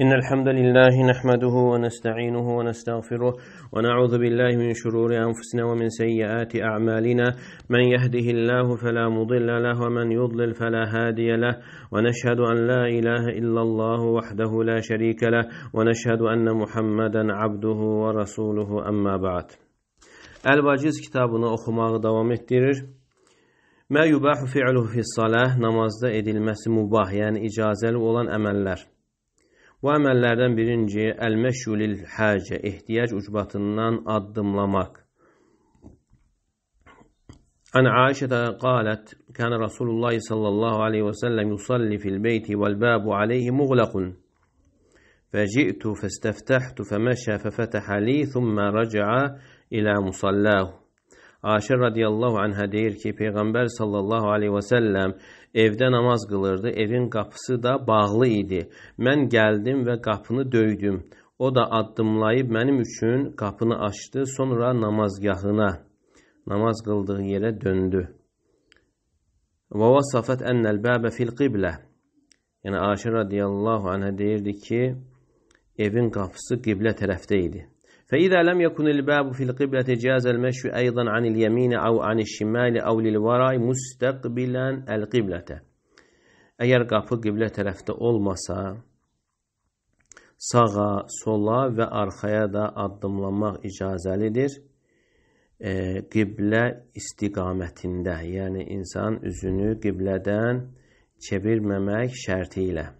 إن الحمد لله نحمده ونستعينه ونستغفره ونعوذ بالله من شرور أنفسنا ومن سيئات أعمالنا من يهده الله فلا مضل له ومن يضلل فلا هادي له ونشهد أن لا إله إلا الله وحده لا شريك له ونشهد أن محمدا عبده ورسوله أما بعد الواجز كتابنا أخو oxumağı davam etdirir. Mə yubahu fi'luhu fi's-salah namazda edilməsi mubah, yəni icazəli olan əməllər. Bu birinci əl həcə, ehtiyac ucbatından addımlamak. عن عائشة qalət, kənə Rasulullah sallallahu aleyhi və səlləm yusalli fil beyti البيت والباب aleyhi muğlaqun. فجئت فاستفتحت فمشى ففتح لي ثم رجع ilə musalləhu. Aşir radiyallahu anhə deyir ki, Peyğəmbər sallallahu aleyhi və səlləm evdə namaz qılırdı. Evin qapısı da bağlı idi. Mən gəldim və qapını döydüm. O da addımlayıb mənim üçün qapını açdı, sonra namazgahına, namaz qıldığı yerə döndü. Və vasafət ennəl bəbə fil qiblə. Yəni Aşə radiyallahu anhə deyirdi ki, evin qapısı qiblə tərəfdə idi. فإذا لم يكن الباب في القبلة جاز المشي أيضا عن اليمين أو عن الشمال أو للوراء مستقبلا القبلة Əgər qapı qiblə tərəfdə olmasa, sağa, sola və arxaya da addımlamaq icazəlidir. E, qiblə istiqamətində, yəni insan üzünü qiblədən çevirməmək şərti ilə.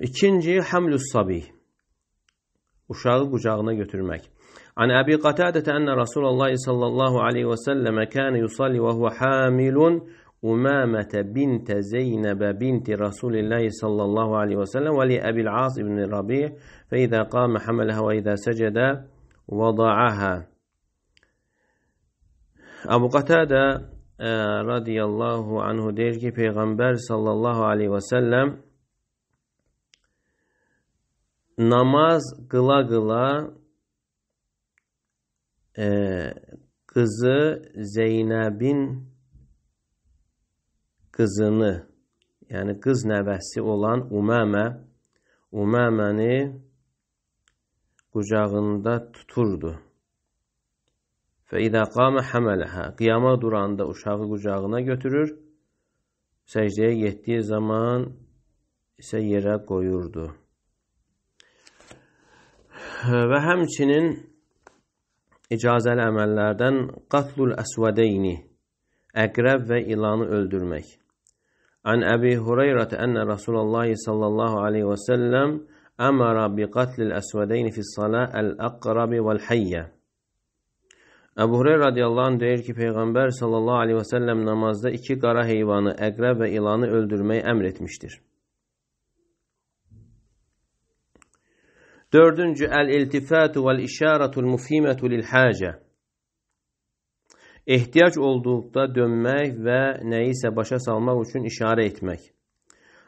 İkinci, hamlü sabi. Uşağı qucağına götürmək. An Abi Qatadətə ənə Rasulullah sallallahu aleyhi və səlləmə kənə yusalli və huvə hamilun Umamətə bintə Zeynəbə binti Rasulillahi sallallahu aleyhi və səlləm və li Əbil As ibn Rabi fə idə qamə həmələhə və idə səcədə vədaəhə Əbu Qatədə radiyallahu anhu deyir ki, Peyğəmbər sallallahu aleyhi və səlləm namaz qıla qıla e, qızı Zeynəbin qızını, yəni qız nəvəsi olan Uməmə, Uməməni qucağında tuturdu. Fəidə qamə həmələhə, qiyama duranda uşağı qucağına götürür, səcdəyə getdiyi zaman isə yerə qoyurdu və həmçinin icazəli əməllərdən qatlul əsvədəyni, əqrəb və ilanı öldürmək. Ən Əbi Hüreyrət ənə Rasulallah sallallahu aleyhi və səlləm əmərə bi qatlil əsvədəyni fissalə əl-əqrabi vəl-həyyə. Əbu Hüreyr radiyallahu anh deyir ki, Peyğəmbər sallallahu aleyhi və səlləm namazda iki qara heyvanı, əqrəb və ilanı öldürməyi əmr etmişdir. Dördüncü el-iltifatu vel-işaretul mufimetu lil-hace. Ehtiyac olduqda dönmək ve nəyisə başa salmaq üçün işarə etmək.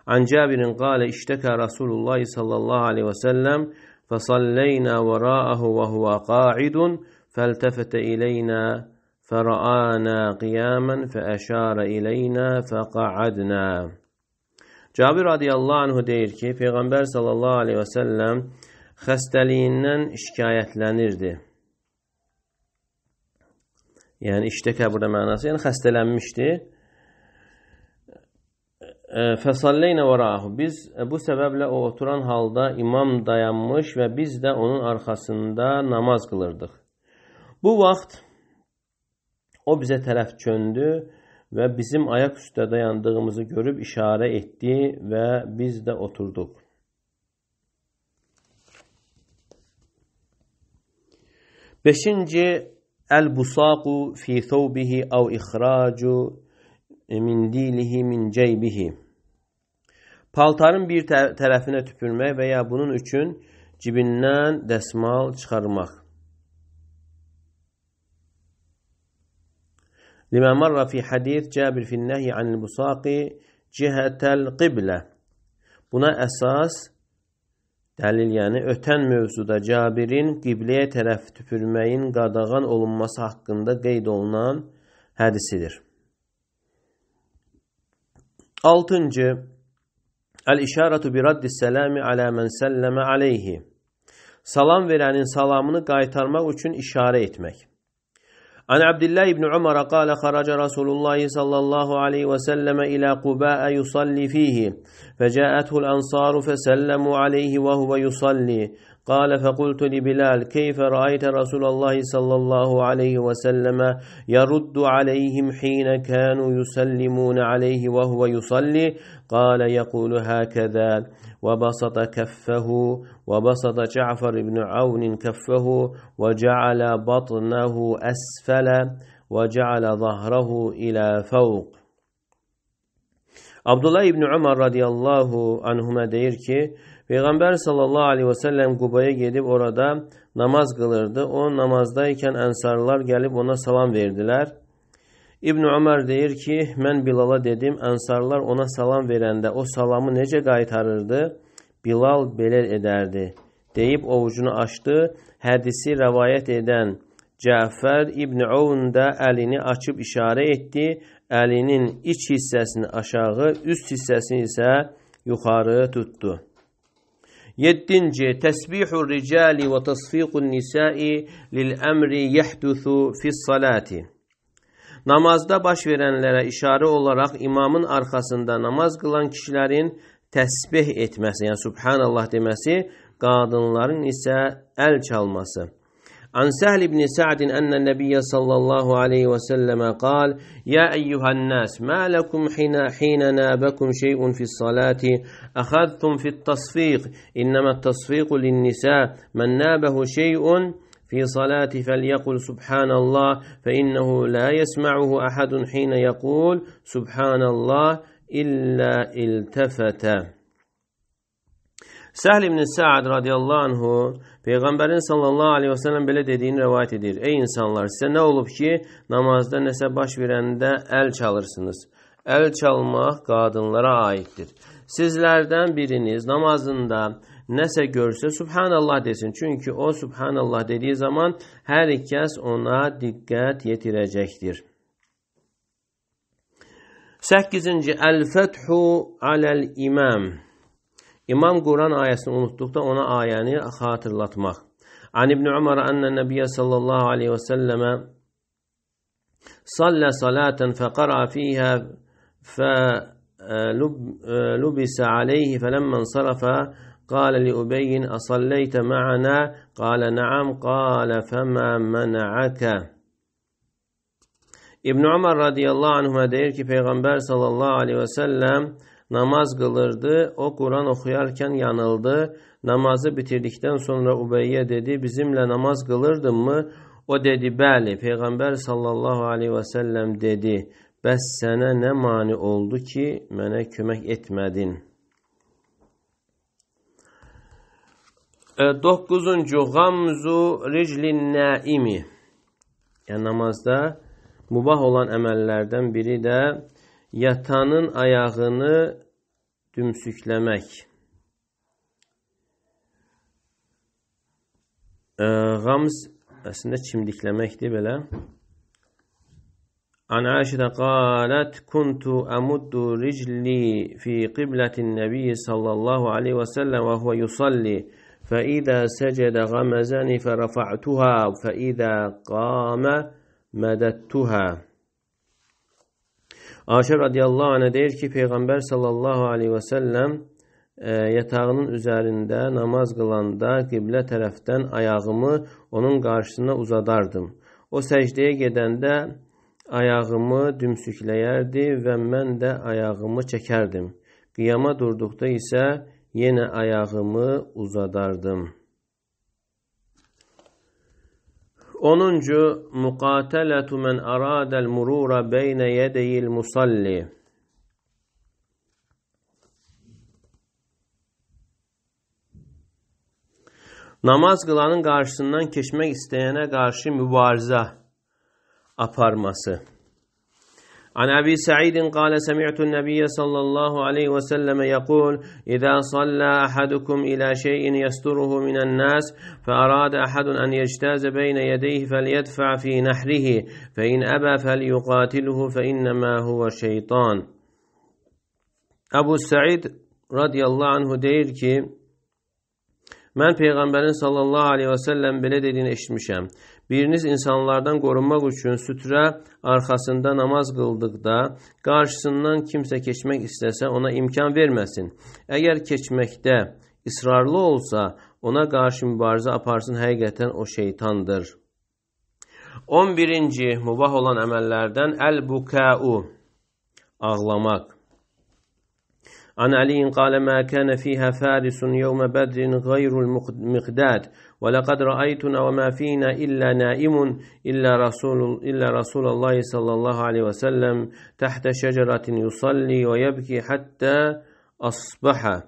Ancabirin Cabirin gale işteka Resulullah sallallahu aleyhi ve sellem فصلينا وراءه وهو qaidun فالتفت إلينا فرآنا قياما فأشار إلينا فقعدنا Cabir radiyallahu anhu deyir ki, Peyğəmbər sallallahu aleyhi və səlləm xəstəliyindən şikayətlənirdi. Yəni iştəkə burada mənası, yəni xəstələnmişdi. Fəsalleynə vərahu. Biz bu səbəblə o oturan halda imam dayanmış və biz də onun arxasında namaz qılırdıq. Bu vaxt o bizə tərəf çöndü və bizim ayaq üstə dayandığımızı görüb işarə etdi və biz də oturduq. Beşinci, el-busaqu fi thawbihi ev ihracu min dilihi min ceybihi. Paltarın bir tərəfinə tüpürmək və ya bunun üçün cibindən dəsmal çıxarmaq. Limə marra fi hadis Cabir fin nəhi anil busaqi cihətəl qiblə. Buna əsas Dəlil, yəni ötən mövzuda Cabirin qibləyə tərəf tüpürməyin qadağan olunması haqqında qeyd olunan hədisidir. 6-cı Əl-işarətu bi raddis səlami alə mən səlləmə aleyhi Salam verənin salamını qaytarmaq üçün işarə etmək. عن عبد الله بن عمر قال خرج رسول الله صلى الله عليه وسلم إلى قباء يصلي فيه فجاءته الأنصار فسلموا عليه وهو يصلي قال فقلت لبلال كيف رأيت رسول الله صلى الله عليه وسلم يرد عليهم حين كانوا يسلمون عليه وهو يصلي قال يقول هكذا وبسط كفه وبسط جعفر بن عون كفه وجعل بطنه أسفل وجعل ظهره إلى فوق Abdullah İbni Ömər radiyallahu anhuma deyir ki, Peyğəmbər sallallahu aleyhi və səlləm Qubaya gedib orada namaz qılırdı. O namazdayken ənsarlar gəlib ona salam verdilər. İbn Ömər deyir ki, mən Bilala dedim, ənsarlar ona salam verəndə o salamı necə qaytarırdı? Bilal belə edərdi. Deyib ovucunu açdı. Hədisi rəvayət edən Cəfər İbn Avun da əlini açıb işarə etdi. Əlinin iç hissəsini aşağı, üst hissəsini isə yuxarı tutdu. 7. Təsbihur ricali və təsfiqun nisai lil əmri yəhdusu fi's salati. Namazda baş verənlərə işarə olaraq imamın arxasında namaz qılan kişilərin təsbih etməsi, yəni subhanallah deməsi, qadınların isə əl çalması. عن سهل بن سعد أن النبي صلى الله عليه وسلم قال يا أيها الناس ما لكم حين, حين نابكم شيء في الصلاة أخذتم في التصفيق إنما التصفيق للنساء من نابه شيء في صلاة فليقل سبحان الله فإنه لا يسمعه أحد حين يقول سبحان الله إلا التفت Səhl ibn Səad radiyallahu anhu Peyğəmbərin sallallahu aleyhi və sələm belə dediyini rəvayət edir. Ey insanlar, sizə nə olub ki, namazda nəsə baş verəndə əl çalırsınız? Əl çalmaq qadınlara aiddir. Sizlərdən biriniz namazında nəsə görsə Subhanallah desin. Çünki o Subhanallah dediyi zaman hər kəs ona diqqət yetirəcəkdir. 8-ci Əl-Fəthu aləl-İmam. İmam Quran ayəsini unutduqda ona ayəni xatırlatmaq. An İbn Umar annə Nəbiyyə sallallahu aleyhi və səlləmə صلى صلاة فقرأ فيها فلبس عليه فلما انصرف قال لأبي أصليت معنا قال نعم قال فما منعك İbn Ömər radiyallahu anhuma deyir ki, Peyğəmbər sallallahu aleyhi və səlləm namaz qılırdı, o Quran oxuyarkən yanıldı. Namazı bitirdikdən sonra Ubeyyə dedi, bizimlə namaz qılırdınmı? O dedi, bəli. Peyğəmbər sallallahu aleyhi və səlləm dedi, bəs sənə nə mani oldu ki, mənə kömək etmədin?' Dokuzuncu gamzu riclin naimi. Yəni namazda mubah olan əməllərdən biri də yatanın ayağını dümsükləmək. Gamz əslində çimdikləməkdir belə. عن عائشة قالت كنت أمد رجلي في قبلة النبي صلى الله عليه وسلم وهو يصلي فإذا سجد غمزني فرفعتها فإذا قام مددتها Aşə radiyallahu anə deyir ki, Peyğəmbər sallallahu aleyhi və səlləm e, yatağının üzərində namaz qılanda qiblə tərəfdən ayağımı onun qarşısına uzadardım. O səcdəyə gedəndə ayağımı dümsükləyərdi və mən də ayağımı çəkərdim. Qiyama durduqda isə Yine ayağımı uzadardım. 10. Mukateletu men aradel murura beyne yedeyil musalli. namaz kılanın karşısından keşmek isteyene karşı mübarize aparması. عن أبي سعيد قال سمعت النبي صلى الله عليه وسلم يقول إذا صلى أحدكم إلى شيء يستره من الناس فأراد أحد أن يجتاز بين يديه فليدفع في نحره فإن أبى فليقاتله فإنما هو شيطان أبو سعيد رضي الله عنه دير كي Mən Peyğəmbərin sallallahu aleyhi və səlləm belə dediyini eşitmişəm. Biriniz insanlardan qorunmaq üçün sütrə arxasında namaz qıldıqda qarşısından kimsə keçmək istəsə ona imkan verməsin. Əgər keçməkdə israrlı olsa, ona qarşı mübarizə aparsın, həqiqətən o şeytandır. 11-ci mubah olan əməllərdən əl-bukəu ağlamaq. عن علي قال ما كان فيها فارس يوم بدر غير المقداد ولقد رأيتنا وما فينا إلا نائم إلا رسول, إلا رسول الله صلى الله عليه وسلم تحت شجرة يصلي ويبكي حتى أصبح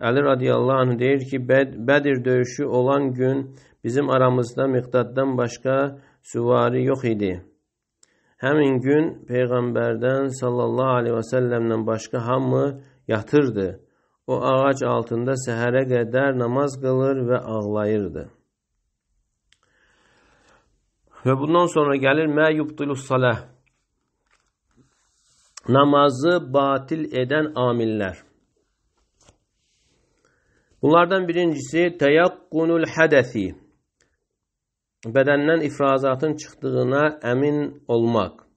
Ali radıyallahu anh deyir ki Bedir döyüşü olan gün bizim aramızda Miqdad'dan başqa süvari yox idi. Həmin gün Peyğəmbərdən sallallahu aleyhi və səlləmdən başqa hamı yatırdı. O ağac altında səhərə qədər namaz qılır və ağlayırdı. Və bundan sonra gəlir mə yubdilus saləh. Namazı batil edən amillər. Bunlardan birincisi təyaqqunul hədəsi. Bədəndən ifrazatın çıxdığına əmin olmaq.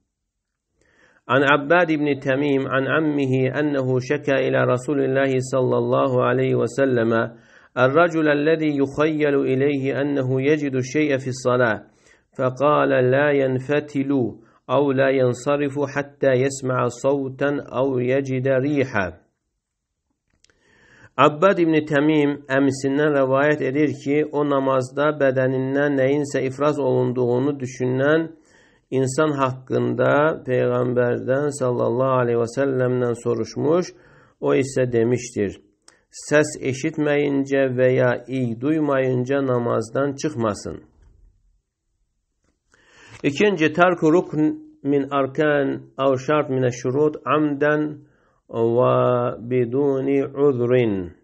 عن عباد بن تميم عن عمه أنه شكى إلى رسول الله صلى الله عليه وسلم الرجل الذي يخيل إليه أنه يجد الشيء في الصلاة فقال لا ينفتل أو لا ينصرف حتى يسمع صوتا أو يجد ريحا Abbad İbni Temim əmisindən rəvayət edir ki, o namazda bədənindən nəyinsə ifraz olunduğunu düşünən insan hakkında peygamberden sallallahu aleyhi ve sellem'den soruşmuş. O ise demiştir. Ses eşitmeyince veya iyi duymayınca namazdan çıkmasın. İkinci terku rukn min arkan av şart mine şurut amden ve biduni uzrin.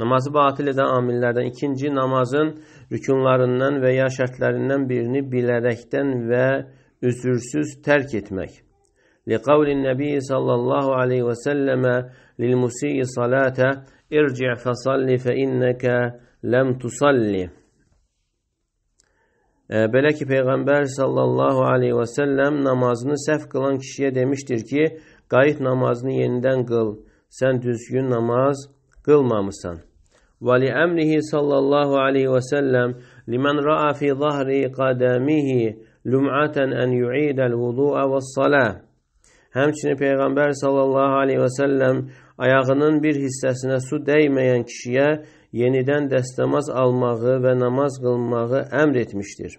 Namazı batil edən amillərdən ikinci namazın rükunlarından və ya şərtlərindən birini bilərəkdən və üzürsüz tərk etmək. Liqavlin Nəbi sallallahu aleyhi və səlləmə lilmusiyyi salətə irci' fəsalli fə innəkə ləm tusalli. Belə ki, Peyğəmbər sallallahu aleyhi və səlləm namazını səhv qılan kişiyə demişdir ki, qayıt namazını yenidən qıl, sən düzgün namaz qılmamısan. ولأمره صلى الله عليه وسلم لمن رأى في ظهر قدمه لمعة أن يعيد الوضوء والصلاة Həmçinin Peyğəmbər sallallahu aleyhi və səlləm ayağının bir hissəsinə su dəyməyən kişiyə yenidən dəstəmaz almağı və namaz qılmağı əmr etmişdir.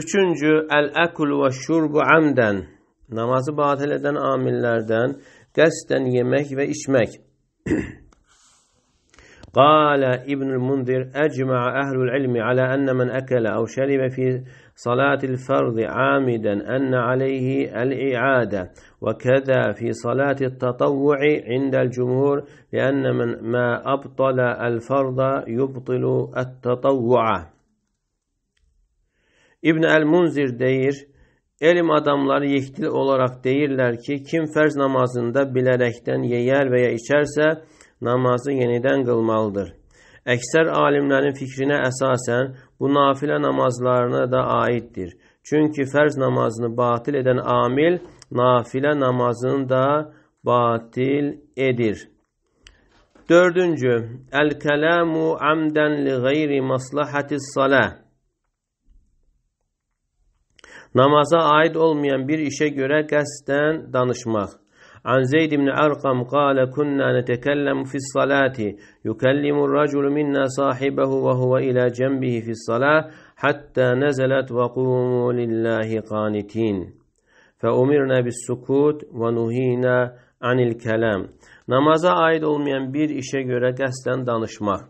Üçüncü, əl-əkul və şurbu əmdən, namazı batil edən amillərdən qəsdən yemək və içmək. قال ابن المنذر أجمع أهل العلم على أن من أكل أو شرب في صلاة الفرض عامدا أن عليه الإعادة وكذا في صلاة التطوع عند الجمهور لأن من ما أبطل الفرض يبطل التطوع ابن المنذر دير deyir, Elm adamları yektil olarak deyirlər ki, kim fərz namazında bilərəkdən yeyər və ya içərsə, namazı yenidən qılmalıdır. Əksər alimlərin fikrinə əsasən bu nafilə namazlarına da aiddir. Çünki fərz namazını batil edən amil nafilə namazını da batil edir. Dördüncü, əl-kələmu amdən li qeyri maslahatis salə. Namaza aid olmayan bir işə görə qəsdən danışmaq. عن زيد بن أرقم قال كنا نتكلم في الصلاة يكلم الرجل منا صاحبه وهو إلى جنبه في الصلاة حتى نزلت وقوموا لله قانتين فأمرنا بالسكوت ونهينا عن الكلام Namaza aid olmayan bir işe görə qəsdən danışmaq.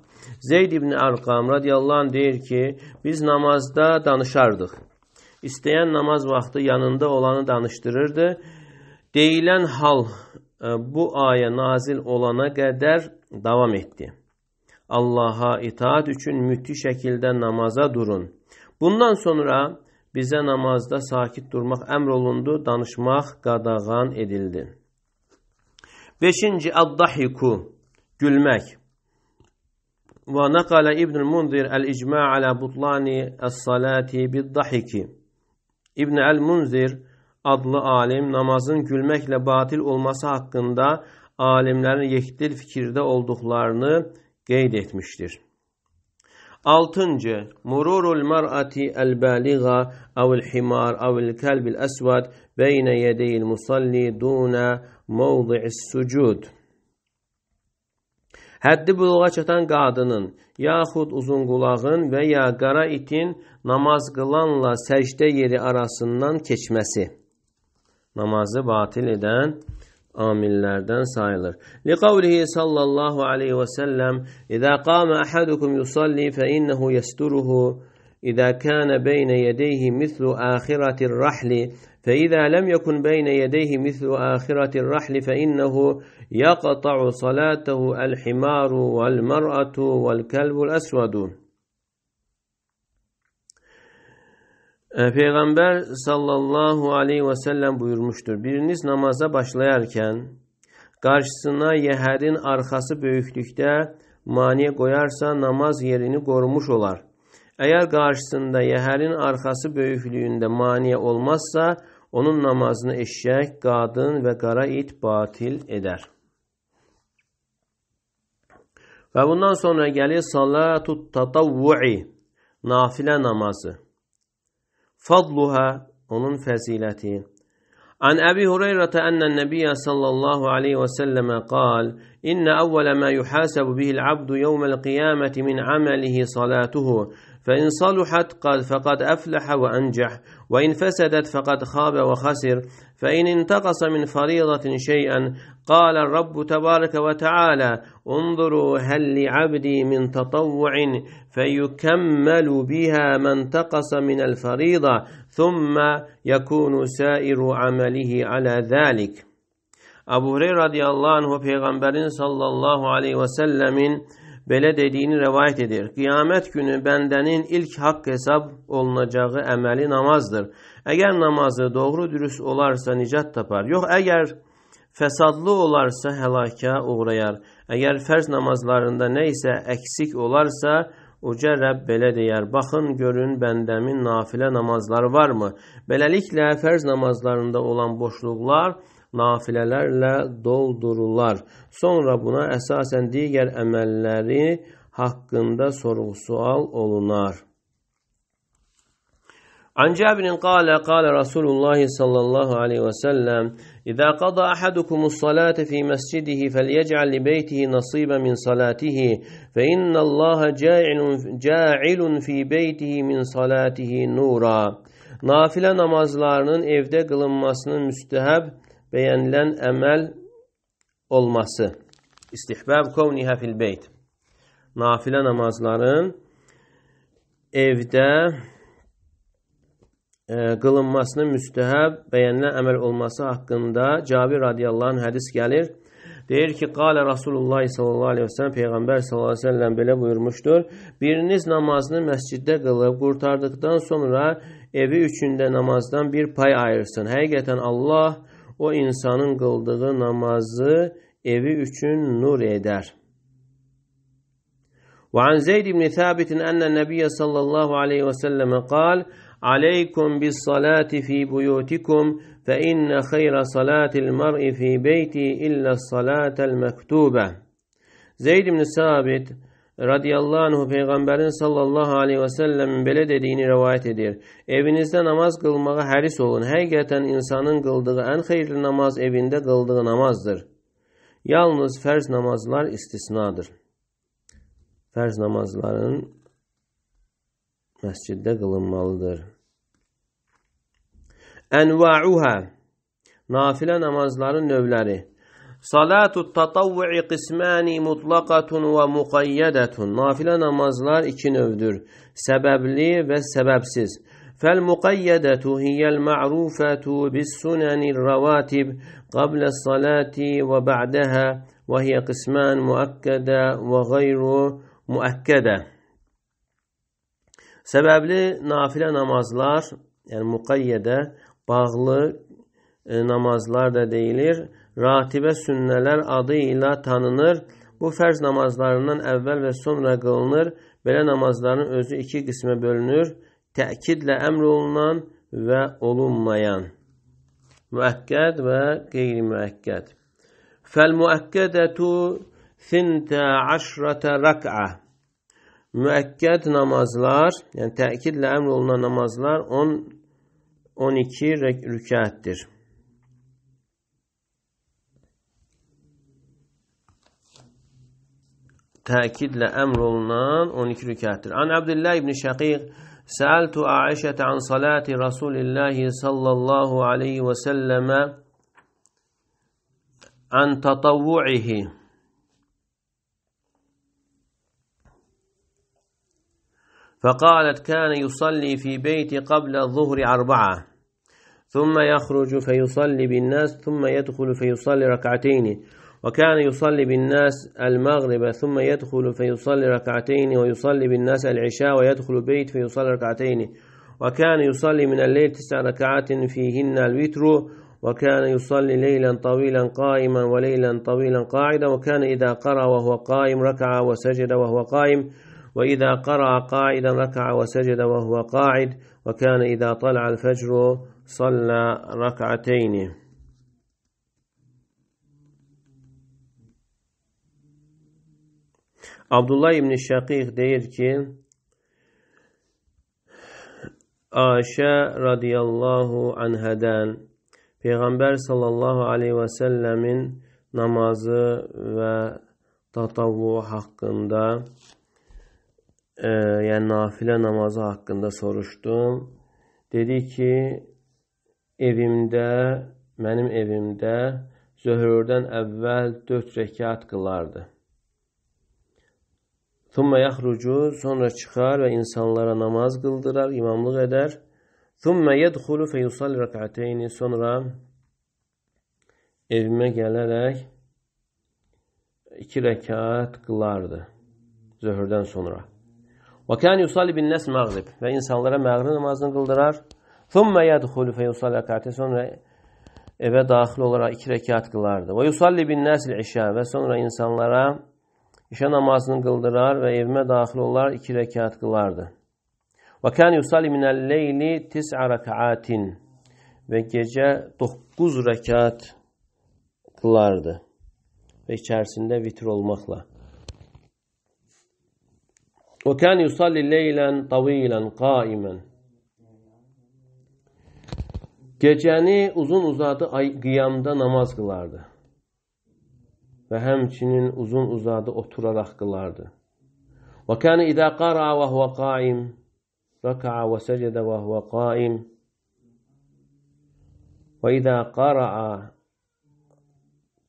Zeyd ibn Arqam radiyallahu anh deyir ki, biz namazda danışardıq. İstəyən namaz vaxtı yanında olanı danışdırırdı Deyilən hal e, bu ayə nazil olana qədər davam etdi. Allaha itaat üçün mütli şəkildə namaza durun. Bundan sonra bizə namazda sakit durmaq əmr olundu, danışmaq qadağan edildi. 5-ci ad-dahiku gülmək. Və naqala İbnül Munzir el-icma ala butlani es-salati bid-dahiki. İbn el-Munzir adlı alim namazın gülməklə batil olması haqqında alimlərin yekdil fikirdə olduqlarını qeyd etmişdir. 6. Mururul mar'ati el-baligha avul himar avul kelbil esvad beynə yedeyil musalli dunə mevdi'is sucud. Həddi buluğa çatan qadının, yaxud uzun qulağın və ya qara itin namaz qılanla səcdə yeri arasından keçməsi. namazı batil eden amillerden sayılır. Likavlihi sallallahu aleyhi ve sellem İzâ kâme ahadukum yusalli fe innehu yesturuhu إذا كان بين يديه مثل آخرة الرحل فإذا لم يكن بين يديه مثل آخرة الرحل فإنه يقطع صلاته الحمار والمرأة والكلب الأسود Peyğəmbər sallallahu aleyhi və səlləm buyurmuşdur. Biriniz namaza başlayarkən qarşısına yəhərin arxası böyüklükdə maniyə qoyarsa namaz yerini qorumuş olar. Əgər qarşısında yəhərin arxası böyüklüyündə maniyə olmazsa, onun namazını eşək, qadın və qara it batil edər. Və bundan sonra gəlir salatu tatavvui, nafilə namazı. فضلها onun fazileti. An Abi Hurayra Hureyre enne Nebiye sallallahu aleyhi ve sellem قال: "İn evvele ma yuhasabu bihi al-abd yawm al-qiyamati min amalihi salatuhu فإن صلحت قال فقد أفلح وأنجح وإن فسدت فقد خاب وخسر فإن انتقص من فريضة شيئا قال الرب تبارك وتعالى انظروا هل لعبدي من تطوع فيكمل بها ما انتقص من الفريضة ثم يكون سائر عمله على ذلك أبو هريرة رضي الله عنه في صلى الله عليه وسلم böyle dediğini rivayet eder. Kıyamet günü bendenin ilk hak hesap olunacağı emeli namazdır.'' Əgər namazı doğru dürüst olarsa nicat tapar. Yox, əgər fəsadlı olarsa həlakə uğrayar. Əgər fərz namazlarında nə isə əksik olarsa, Uca Rəbb belə deyər, baxın görün bəndəmin nafilə namazları varmı? Beləliklə, fərz namazlarında olan boşluqlar nafilələrlə doldurular. Sonra buna əsasən digər əməlləri haqqında sorğu-sual olunar. عن جابر قال قال رسول الله صلى الله عليه وسلم إذا قضى أحدكم الصلاة في مسجده فليجعل لبيته نصيبا من صلاته فإن الله جاعل, جاعل في بيته من صلاته نورا Nafilə namazlarının evdə qılınmasının müstəhəb bəyənilən əməl olması. İstihbab kovniha fil beyt. Nafilə namazların evdə E, qılınmasını müstəhəb, bəyənilən əməl olması haqqında Cabir radiyallahu anh hədis gəlir. Deyir ki, qala Rasulullah sallallahu aleyhi ve sellem peyğəmbər sallallahu aleyhi ve sellem belə buyurmuşdur. Biriniz namazını məsciddə qılıb qurtardıqdan sonra evi üçündə namazdan bir pay ayırsın. Həqiqətən Allah o insanın qıldığı namazı evi üçün nur edər. وعن زيد بن ثابت أن النبي صلى الله عليه وسلم قال: عليكم بالصلاة في بيوتكم فإن خير صلاة المرء في بيتي إلا الصلاة المكتوبة Zeyd ibn Sabit radıyallahu anh Peygamberin sallallahu aleyhi ve sellem belə dediyini rivayet edir. Evinizdə namaz qılmağa həris olun. Həqiqətən insanın qıldığı ən xeyirli namaz evində qıldığı namazdır. Yalnız fərz namazlar istisnadır. Fərz namazların mescidde kılınmalıdır. Enva'uha Nafile namazların növləri Salatu tatavvu'i qismani mutlaqatun və muqayyadetun. Nafilə namazlar iki növdür. Səbəbli və səbəbsiz. فالمقيدة هي المعروفة بالسنن الرواتب قبل الصلاة وبعدها وهي قسمان مؤكدة وغير مؤكدة Səbəbli nafilə namazlar, yəni müqəyyədə bağlı e, namazlar da deyilir. Ratibə sünnələr adı ilə tanınır. Bu fərz namazlarından əvvəl və sonra qılınır. Belə namazların özü iki qismə bölünür. Təkidlə əmr olunan və olunmayan. Müəkkəd və qeyri-müəkkəd. Fəl-müəkkədətü 12 rək'ə müekked namazlar yani tekidle olunan namazlar 10 12 rükâttir. Tekidle olunan 12 rükâttir. An Abdullah ibn Şaqiq Sa'altu Aişete an salati Resulillahi sallallahu aleyhi ve selleme an tatavvu'ihi فقالت كان يصلي في بيتي قبل الظهر أربعة ثم يخرج فيصلي بالناس ثم يدخل فيصلي ركعتين وكان يصلي بالناس المغرب ثم يدخل فيصلي ركعتين ويصلي بالناس العشاء ويدخل البيت فيصلي ركعتين وكان يصلي من الليل تسع ركعات فيهن الوتر وكان يصلي ليلا طويلا قائما وليلا طويلا قاعدا وكان إذا قرأ وهو قائم ركع وسجد وهو قائم وإذا قرأ قاعدا ركع وسجد وهو قاعد وكان إذا طلع الفجر صلى ركعتين عبد الله بن الشقيق ديركي آشا رضي الله عنها دان في غنبر صلى الله عليه وسلم نمازه و تطوع حقنده e, yəni nafilə namazı haqqında soruşdum. Dedi ki, evimdə, mənim evimdə zöhrdən əvvəl 4 rəkat qılardı. Thumma yaxrucu, sonra çıxar və insanlara namaz qıldırar, imamlıq edər. Thumma yedxulu fe yusalli rak'ateyni, sonra evimə gələrək iki rəkat qılardı zöhrdən sonra. وَكَانْ bin Nes مَغْرِبِ Ve insanlara mağrib namazını kıldırar. ثُمَّ يَدْخُلُ فَيُسَلَّ رَكَعَةً Sonra eve dahil olarak iki rekat kılardı. Nes il الْعِشَى Ve sonra insanlara işe namazını kıldırar ve evime dahil olarak iki rekat kılardı. وَكَانْ min مِنَ اللَّيْلِ تِسْعَ رَكَعَاتٍ Ve gece dokuz rekat kılardı. Ve içerisinde vitir olmakla. وكان يصلي ليلا طويلا قائما Geceni uzun uzadı ay, kıyamda namaz kılardı. Ve hemçinin uzun uzadı oturarak kılardı. Ve kâne idâ qara ve huve qâim. Raka'a ve secde ve huve qâim. Ve idâ qara'a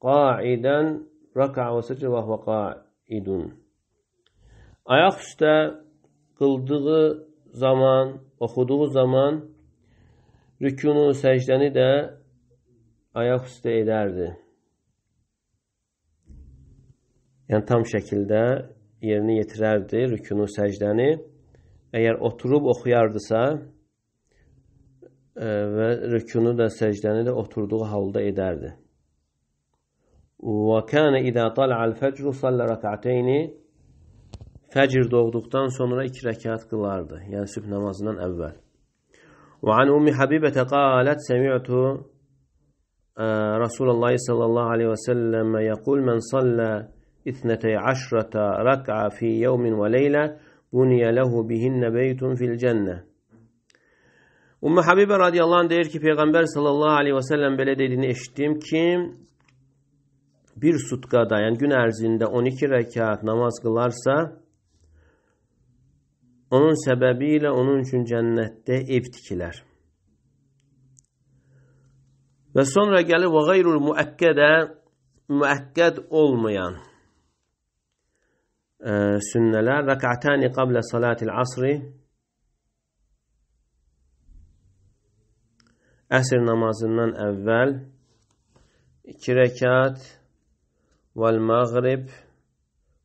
qâiden. Raka'a ve secde ve huve qâidun. ayaq üstə qıldığı zaman, oxuduğu zaman rükunu, səcdəni də ayaq üstə edərdi. Yəni tam şəkildə yerinə yetirərdi rükunu, səcdəni. Əgər oturub oxuyardısa e, və rükunu da, səcdəni də oturduğu halda edərdi. وكان إذا طلع الفجر صلى ركعتين fəcr doğduktan sonra iki rəkat qılardı. yani sübh namazından əvvəl. Və an Ummi Habibətə qalət səmi'tu e, Rasulullah sallallahu aleyhi ve səlləmə yəqul men sallə ithnətəy aşrata rək'a fi yevmin ve leylə buniyə lehu bihinnə beytun fil cənnə. Ümmü Habib'e radıyallahu anh deyir ki, Peyğəmbər sallallahu aleyhi ve səlləm belə dediyini eşitdim ki, bir sutqada, yəni gün ərzində 12 rəkat namaz qılarsa, Onun səbəbilə onun üçün cənnətdə ev tikilər. Və sonra gəlir və qeyrul müəkkədə müəkkəd olmayan e, sünnələr rəkətəni qablə salatil asri əsr namazından əvvəl iki rəkat vəl məğrib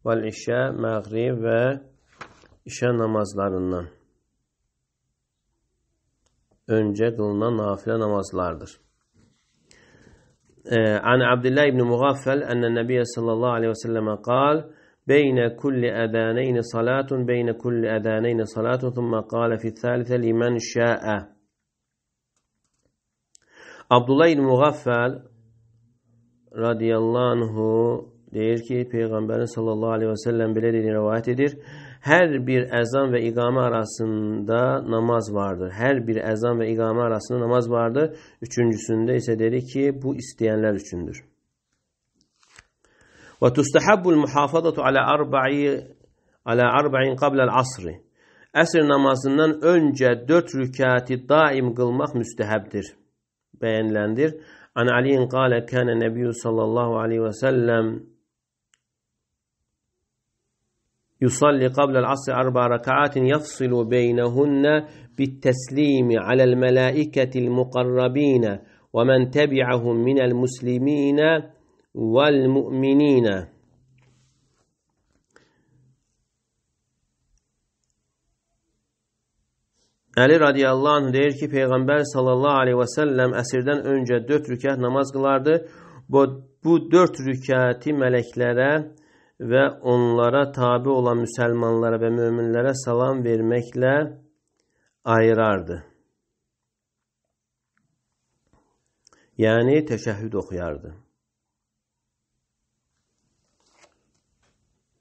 vəl işə məğrib və İşe namazlarından önce kılınan nafile namazlardır. Ee, an Abdullah ibn Mugaffel enne Nebiye sallallahu aleyhi ve selleme kal Beyne kulli edaneyni salatun beyne kulli edaneyni salatun thumma kale fi thalithe limen şa'e Abdullah ibn Mughaffal, radıyallahu anhu der ki Peygamberin sallallahu aleyhi ve sellem böyle dediğini rivayet edir. Her bir ezan ve igame arasında namaz vardır. Her bir ezan ve igame arasında namaz vardır. Üçüncüsünde ise dedi ki bu isteyenler üçündür. Ve tustahabbul muhafazatu ala arba'i ala arba'in qabla'l asri. Esr namazından önce dört rükati daim kılmak müstehebdir. Beğenilendir. An Ali'in kâle kâne nebiyyü sallallahu aleyhi ve sellem yusalli qabla'l asr arba rak'atin yafsilu beynehunne bit-teslimi alel melaiketil mukarrabine ve men tebi'ahum minel muslimine vel mu'minine. Ali radıyallahu anh der ki Peygamber sallallahu aleyhi ve sellem esirden önce dört rükâh namaz kılardı. Bu, bu dört rükâti meleklere ve onlara tabi olan Müslümanlara ve müminlere salam vermekle ayırardı. Yani teşehhüd okuyardı.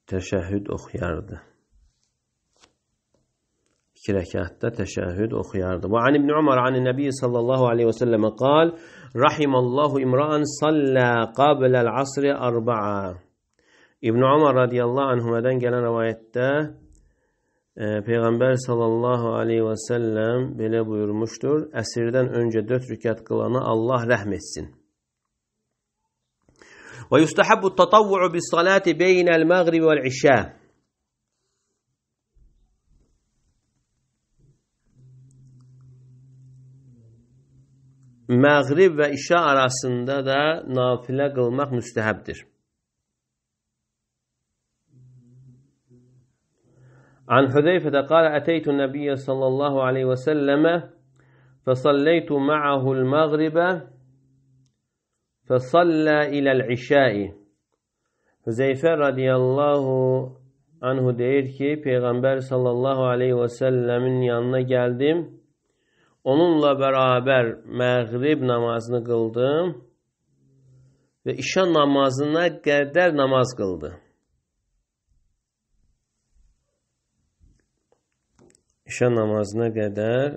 Teşehhüd okuyardı. İki rekatta teşehhüd okuyardı. Ve an Ibn Umar an Nebi sallallahu aleyhi ve selleme kal Rahimallahu imra'an salla al asri arba'a. İbn Ömər radiyallahu anhuma'dan gələn rivayətdə e, Peyğəmbər sallallahu aleyhi və səlləm belə buyurmuşdur. Əsirdən öncə 4 rükət qılana Allah rəhm etsin. Və yustahabbu tatavvu bis salati beynəl məğrib vəl işə. Məğrib və işə arasında da nafilə qılmaq müstəhəbdir. عن حذيفة قال أتيت النبي صلى الله عليه وسلم فصليت معه المغرب فصلى إلى العشاء Hüzeyfe radıyallahu anhu der ki Peygamber sallallahu aleyhi ve sellemin yanına geldim. Onunla beraber mağrib namazını kıldım ve işa namazına kadar namaz kıldı. işə namazına qədər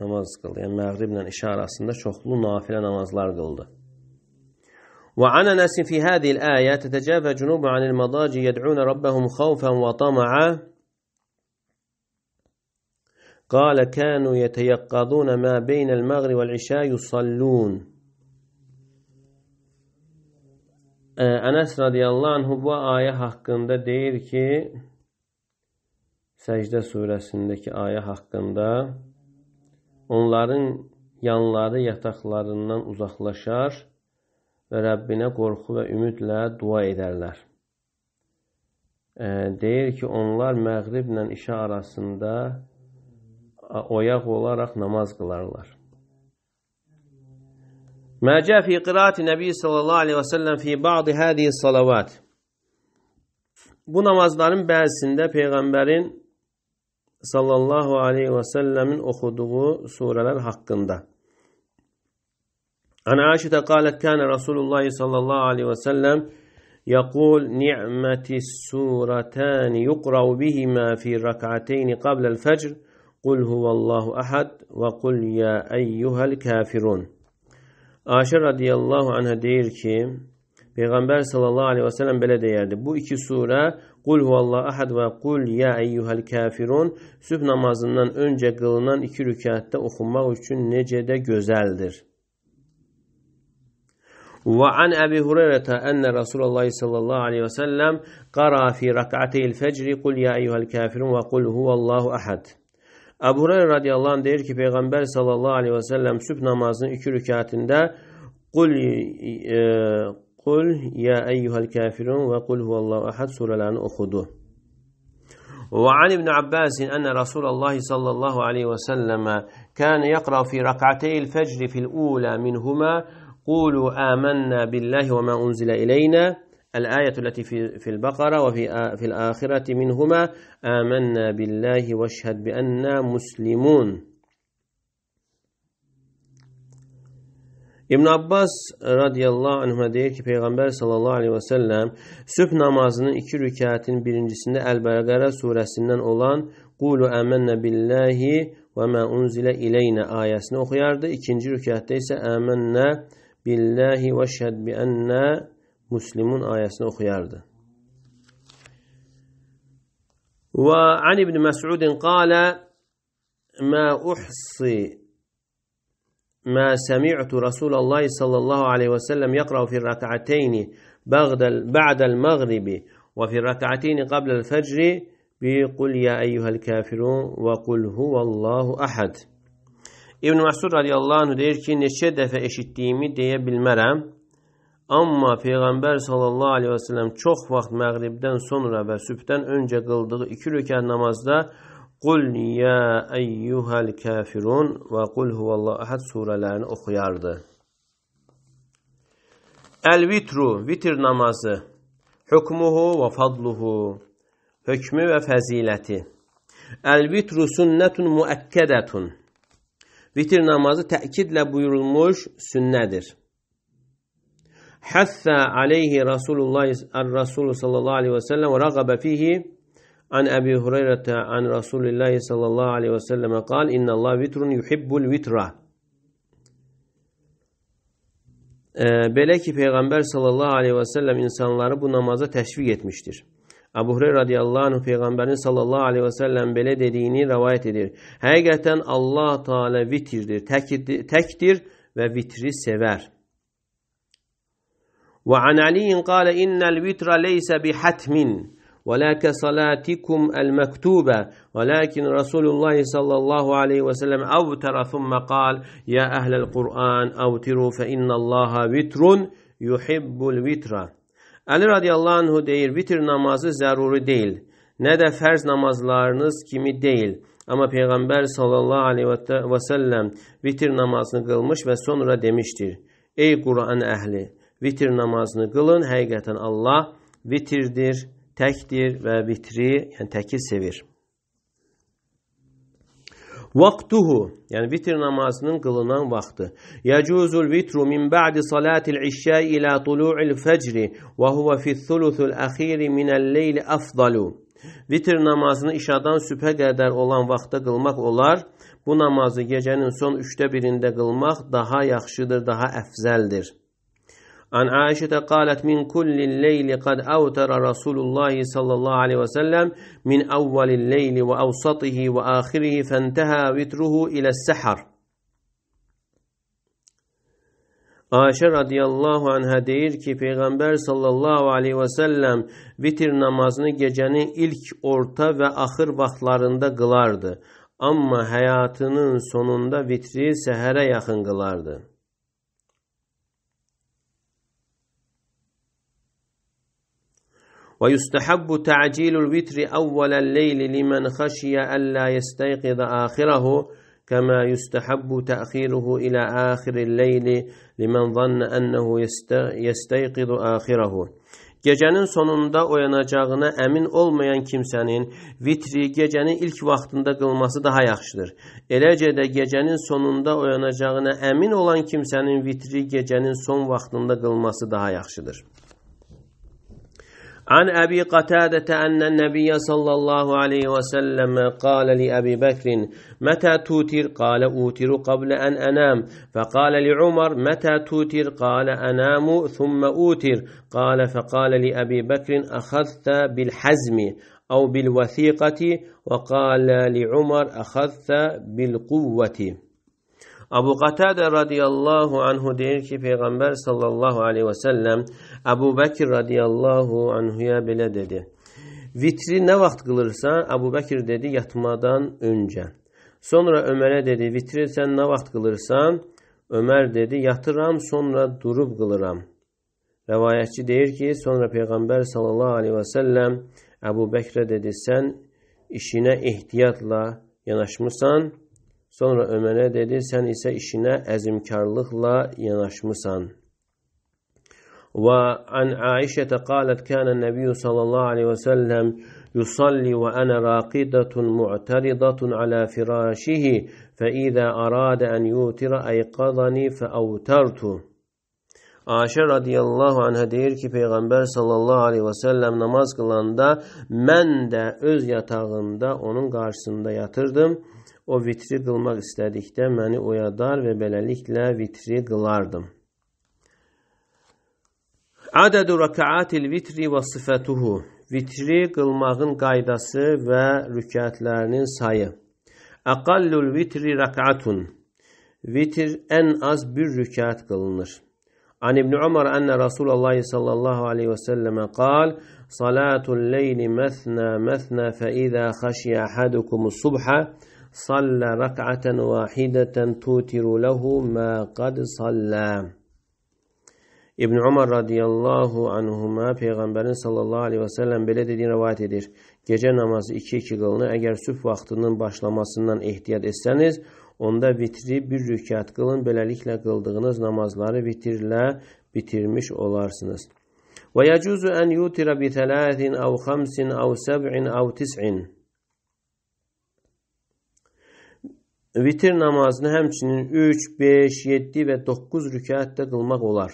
namaz qıldı. Yəni məğriblə işə arasında çoxlu nafilə namazlar qıldı. Və kıldı. fi أنس في هذه الآية تتجافى جنوب عن المضاجع يدعون ربهم خوفا وطمعا قال كانوا يتيقظون ما بين المغرب والعشاء يصلون Ənəs radiyallahu anhu bu ayə haqqında deyir ki Səcdə surəsindəki ayə haqqında onların yanları yataqlarından uzaqlaşar və Rəbbinə qorxu və ümidlə dua edərlər. Deyir ki, onlar məğriblə işə arasında oyaq olaraq namaz qılarlar. Məcə fi qiraati Nəbi sallallahu aleyhi və səlləm fi ba'di hədiyi salavat. Bu namazların bəzisində Peyğəmbərin sallallahu aleyhi ve sellemin okuduğu sureler hakkında. An Aişe قالت كان رسول الله صلى الله عليه وسلم يقول نعمة السورتان يقرأ بهما في ركعتين قبل الفجر قل هو الله أحد وقل يا أيها الكافرون Aşe radiyallahu anha deyir ki Peygamber sallallahu aleyhi ve sellem böyle deyirdi. Bu iki sure Kul huvallahu ahad ve Qul ya eyyuhel kafirun sübh namazından önce kılınan iki rükatte okunmak için nece de güzeldir. Ve an Ebi Hureyre'te enne Resulullah sallallahu aleyhi ve sellem kara fi rak'ateyl fecri kul ya eyyuhel kafirun ve kul huvallahu ahad. Ebu Hureyre radıyallahu anh der ki Peygamber sallallahu aleyhi ve sellem sübh namazının iki rükatinde kul e, قل يا أيها الكافرون وقل هو الله أحد سورة الآن أخذوه وعن ابن عباس أن رسول الله صلى الله عليه وسلم كان يقرأ في ركعتي الفجر في الأولى منهما قولوا آمنا بالله وما أنزل إلينا الآية التي في في البقرة وفي في الآخرة منهما آمنا بالله واشهد بأننا مسلمون İbn Abbas radiyallahu anhə deyir ki, Peyğəmbər sallallahu aleyhi və səlləm sübh namazının iki rükətinin birincisində Əl-Bəqərə surəsindən olan Qulu əmənnə billahi və mə unzilə ileynə ayəsini oxuyardı. İkinci rükətdə isə əmənnə billahi və şəhəd bi ənnə muslimun ayəsini oxuyardı. Və an ibn Məsudin qalə mə uhsi ما سمعت رسول الله صلى الله عليه وسلم يقرأ في الركعتين بعد المغرب وفي الركعتين قبل الفجر بقل يا أيها الكافرون وقل هو الله أحد ابن مسعود رضي الله عنه دير كي نشه دفع اشتيمي ديه بالمرم في پیغمبر صلى الله عليه وسلم çok vaxt مغربدن sonra ve أنجا önce kıldığı iki Qul ya eyyuhel kafirun və qul huvallahu ahad surələrini oxuyardı. El vitru, vitir namazı, hükmuhu və fadluhu, hökmü və fəziləti. El vitru sünnətun müəkkədətun. Vitir namazı təkidlə buyurulmuş sünnədir. Həssə aleyhi Rasulullah, Rasulü sallallahu aleyhi və səlləm və rəqəbə fihi عن أبي هريرة عن رسول الله صلى الله عليه وسلم قال إن الله vitr يحب الوتر Belə ki, Peyğəmbər sallallahu aleyhi və səlləm insanları bu namaza təşviq etmişdir. Əbu Hüreyra radiyallahu anh Peyğəmbərin sallallahu aleyhi və səlləm belə dediyini rəvayət edir. Həqiqətən Allah Teala vitirdir, təkdir, təkdir və vitri sevər. Və an Aliyin qalə innəl vitra leysə bi hatmin. ولا كصلاتكم المكتوبة ولكن رسول الله صلى الله عليه وسلم أوتر ثم قال يا أهل القرآن أوتروا فإن الله وتر يحب الوتر Ali radıyallahu anhu deyir vitir namazı zaruri değil. Ne de ferz namazlarınız kimi değil. Ama Peygamber sallallahu aleyhi ve sellem vitir namazını kılmış ve sonra demiştir. Ey Kur'an ehli vitir namazını kılın. Hakikaten Allah vitirdir təkdir və vitri, yəni təki sevir. Vaqtuhu, yəni vitr namazının qılınan vaxtı. Yecuzul vitru min ba'di salatil işşa ila tulu'il fecri və huve fi's sulusul axiri minel leyl afdalu. Vitr namazını işadan sübhə qədər olan vaxtda qılmaq olar. Bu namazı gecənin son üçdə birində qılmaq daha yaxşıdır, daha əfzəldir. عن عائشة قالت من كل الليل قد أوتر رسول الله صلى الله عليه وسلم من أول الليل وأوسطه وآخره فانتهى وتره إلى السحر Ayşə radiyallahu anhə deyir ki, Peyğəmbər sallallahu aleyhi və səlləm vitir namazını gecənin ilk, orta və axır vaxtlarında qılardı. Amma həyatının sonunda vitri səhərə yaxın qılardı. ويستحب تعجيل الوتر أول الليل لمن خشي ألا يستيقظ آخره كما يستحب تأخيره إلى آخر الليل لمن ظن أنه يستيقظ آخره Gecənin sonunda oyanacağına əmin olmayan kimsənin vitri gecənin ilk vaxtında qılması daha yaxşıdır. Eləcə də gecənin sonunda oyanacağına əmin olan kimsənin vitri gecənin son vaxtında qılması daha yaxşıdır. عن أبي قتادة أن النبي صلى الله عليه وسلم قال لأبي بكر متى توتر قال أوتر قبل أن أنام فقال لعمر متى توتر قال أنام ثم أوتر قال فقال لأبي بكر أخذت بالحزم أو بالوثيقة وقال لعمر أخذت بالقوة Abu Qatadə radiyallahu anhu deyir ki, Peyğəmbər sallallahu aleyhi və səlləm Əbu Bəkir radiyallahu anhuya belə dedi. Vitri nə vaxt qılırsan? Əbu Bəkir dedi, yatmadan öncə. Sonra Ömərə dedi, vitri sən nə vaxt qılırsan? Ömər dedi, yatıram, sonra durub qılıram. Rəvayətçi deyir ki, sonra Peyğəmbər sallallahu aleyhi və səlləm Əbu Bəkrə dedi, sən işinə ehtiyatla yanaşmısan, Sonra Ömer'e dedi sen ise işine ezimkarlıkla yanaşmışsan. وعن عائشة قالت كان النبي صلى الله عليه وسلم يصلي وأنا راقدة معترضة على فراشه فإذا أراد أن يوتر أيقظني فأوترت Ayşe radıyallahu anh'a deyir ki Peygamber sallallahu aleyhi ve sellem namaz kılanda ben de öz yatağımda onun karşısında yatırdım.'' O vitri qılmaq istədikdə məni oyadar və beləliklə vitri qılardım. Ədədu rəkaatil vitri və sifətuhu. Vitri qılmağın qaydası və rükətlərinin sayı. Əqallul vitri rəkaatun. Vitr ən az bir rükət qılınır. عن ابن عمر أن رسول الله صلى الله عليه وسلم قال صلاة الليل مثنى مثنى فإذا خشي أحدكم الصبح صلى ركعة واحدة توتر له ما قد صلى İbn Ömər radiyallahu anhuma peyğəmbərin sallallahu əleyhi və səlləm belə dediyini rivayet edir. Gecə namazı 2-2 qılını əgər sübh vaxtının başlamasından ehtiyat etsəniz, onda vitri bir rükət qılın. Beləliklə qıldığınız namazları vitirlə bitirmiş olarsınız. Və yecuzu en yutira bi 3 aw 5 aw 7 aw 9 Vitir namazını həmçinin 3, 5, 7 və 9 rükətdə qılmaq olar.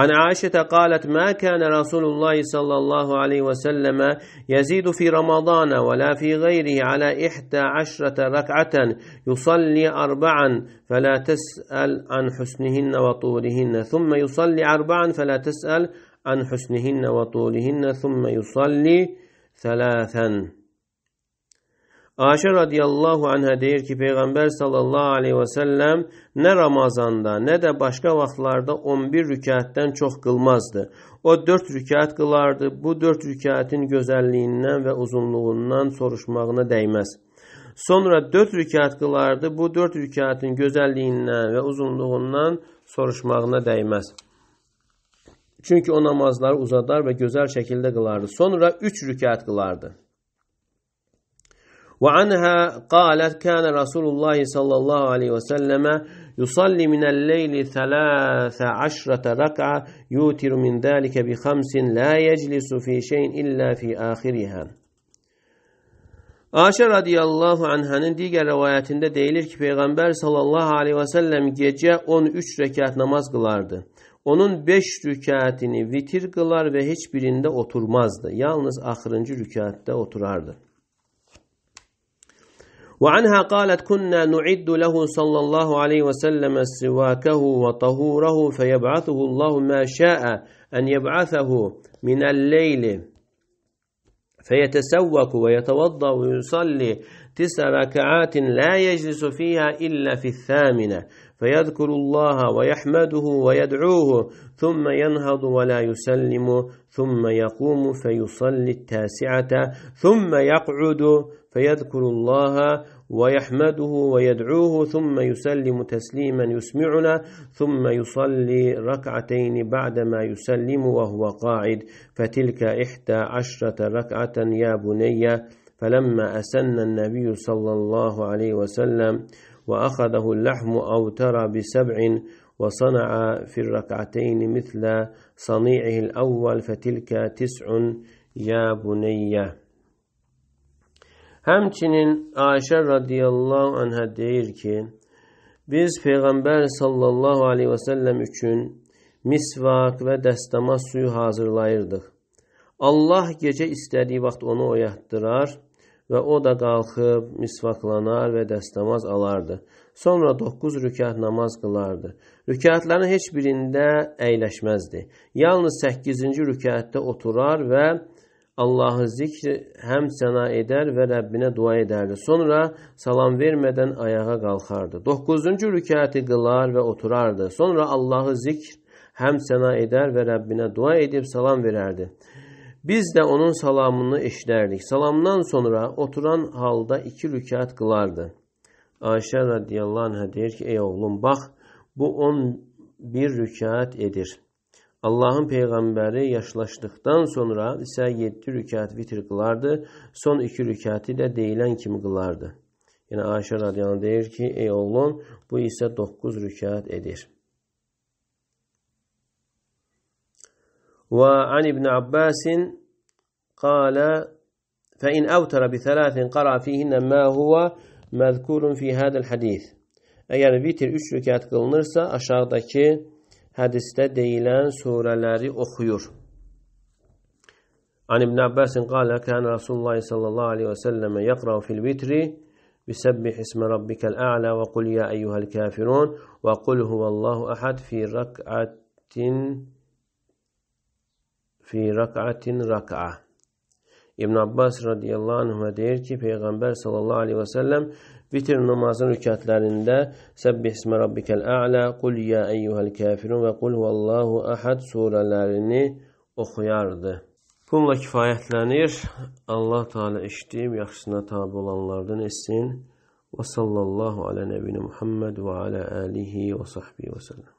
عن عائشة قالت ما كان رسول الله صلى الله عليه وسلم يزيد في رمضان ولا في غيره على إحدى عشرة ركعة يصلي أربعا فلا تسأل عن حسنهن وطولهن ثم يصلي أربعا فلا تسأل عن حسنهن وطولهن ثم يصلي ثلاثا Ayşə radiyallahu anhə deyir ki, Peyğəmbər sallallahu aleyhi və səlləm nə Ramazanda, nə də başqa vaxtlarda 11 rükətdən çox qılmazdı. O 4 rükət qılardı. Bu 4 rükətin gözəlliyindən və uzunluğundan soruşmağına dəyməz. Sonra 4 rükət qılardı. Bu 4 rükətin gözəlliyindən və uzunluğundan soruşmağına dəyməz. Çünki o namazları uzadar və gözəl şəkildə qılardı. Sonra 3 rükət qılardı. وعنها قالت كان رسول الله صلى الله عليه وسلم يصلي من الليل ثلاث عشرة ركعة يوتر من ذلك بخمس لا يجلس في شيء إلا في آخرها Aşə radiyallahu anhənin digər rəvayətində deyilir ki, Peyğəmbər sallallahu aleyhi və səlləm gecə 13 rəkat namaz qılardı. Onun 5 rükətini vitir qılar və heç birində oturmazdı. Yalnız axırıncı rükətdə oturardı. وعنها قالت كنا نعد له صلى الله عليه وسلم سواكه وطهوره فيبعثه الله ما شاء أن يبعثه من الليل فيتسوك ويتوضأ ويصلي تسع ركعات لا يجلس فيها إلا في الثامنة فيذكر الله ويحمده ويدعوه ثم ينهض ولا يسلم ثم يقوم فيصلي التاسعة ثم يقعد فيذكر الله ويحمده ويدعوه ثم يسلم تسليما يسمعنا ثم يصلي ركعتين بعدما يسلم وهو قاعد فتلك إحدى عشرة ركعة يا بني فلما أسن النبي صلى الله عليه وسلم وأخذه اللحم أوتر بسبع وصنع في الركعتين مثل صنيعه الأول فتلك تسع يا بنيه Həmçinin Ayşə radiyallahu anhə deyir ki, biz Peyğəmbər sallallahu aleyhi və səlləm üçün misvak və dəstəma suyu hazırlayırdıq. Allah gecə istədiyi vaxt onu oyatdırar və o da qalxıb misvaklanar və dəstəmaz alardı. Sonra 9 rükət namaz qılardı. Rükətlərin heç birində əyləşməzdi. Yalnız 8-ci rükətdə oturar və Allah'ı zikr hem sena eder ve Rabbine dua ederdi. Sonra salam vermeden ayağa kalkardı. Dokuzuncu rükâti kılar ve oturardı. Sonra Allah'ı zikr hem sena eder ve Rabbine dua edip salam vererdi. Biz de onun salamını eşlerdik. Salamdan sonra oturan halda iki rükat kılardı. Ayşe radiyallahu anh'a der ki ey oğlum bak bu on bir rükat edir. Allahın Peyğəmbəri yaşlaşdıqdan sonra isə 7 rükət vitir qılardı, son 2 rükəti də deyilən kimi qılardı. Yəni Ayşə radiyanı deyir ki, ey oğlum, bu isə 9 rükət edir. Və an İbn Abbasin qalə فإن أوتر بثلاث قرأ فيهن ما هو مذكور في هذا الحديث. Əgər vitir 3 rükət qılınırsa, aşağıdakı hadiste değilen sureleri okuyor. An İbn Abbas قال كان رسول الله صلى الله عليه وسلم يقرأ في الوتر بسبح اسم ربك الأعلى وقل يا أيها الكافرون وقل هو الله أحد في ركعة في ركعة ركعة İbn Abbas radıyallahu anh'a der ki Peygamber sallallahu aleyhi ve sellem Vitr namazın rükətlərində Səbbih ismə rabbikəl ə'lə, qul ya eyyuhəl kafirun və qul huvallahu əhəd surələrini oxuyardı. Bununla kifayətlənir. Allah Teala eşitdiyim yaxşısına tabi olanlardan etsin. Və sallallahu alə nəbinə Muhammed və alə alihi və sahbihi və səlləm.